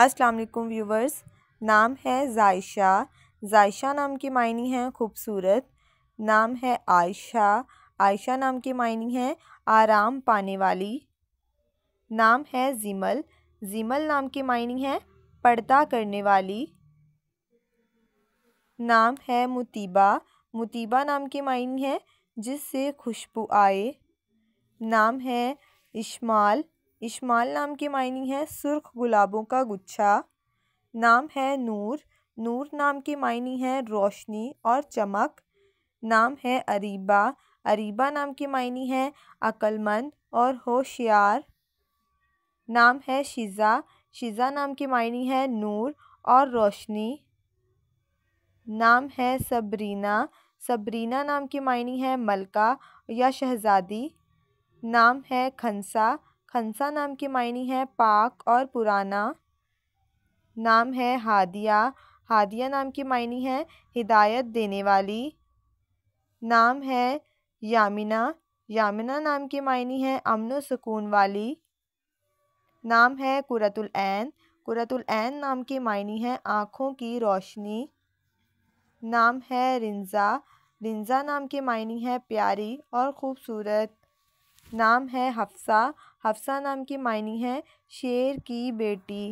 अस्सलाम वालेकुम व्यूवर्स नाम है जायशा जायशा नाम की मायनी है खूबसूरत नाम है आयशा आयशा नाम की मायनी है आराम पाने वाली नाम है जिमल जिमल नाम की मायनी है पर्दा करने वाली नाम है मुतीबा मुतीबा नाम की मायनी है जिससे खुशबू आए नाम है इशमाल इशमाल नाम की मायनी है सुर्ख गुलाबों का गुच्छा नाम है नूर नूर नाम की मायनी है रोशनी और चमक नाम है अरीबा अरीबा नाम की मायनी है अक्लमंद और होशियार नाम है शिज़ा शिज़ा नाम की मायनी है नूर और रोशनी नाम है सबरीना सबरीना नाम की मायनी है मलका या शहज़ादी नाम है खंसा हंसा नाम की मायनी है पाक और पुराना नाम है हादिया हादिया नाम की मायनी है हिदायत देने वाली नाम है यामिना यामिना नाम की मायनी है अमन सुकून वाली नाम है कुरतुल ऐन कुरतुल ऐन नाम की मायनी है आँखों की रोशनी नाम है रिंजा रिंजा नाम की मायनी है प्यारी और ख़ूबसूरत नाम है हफ्सा हफ्सा नाम की मायनी है शेर की बेटी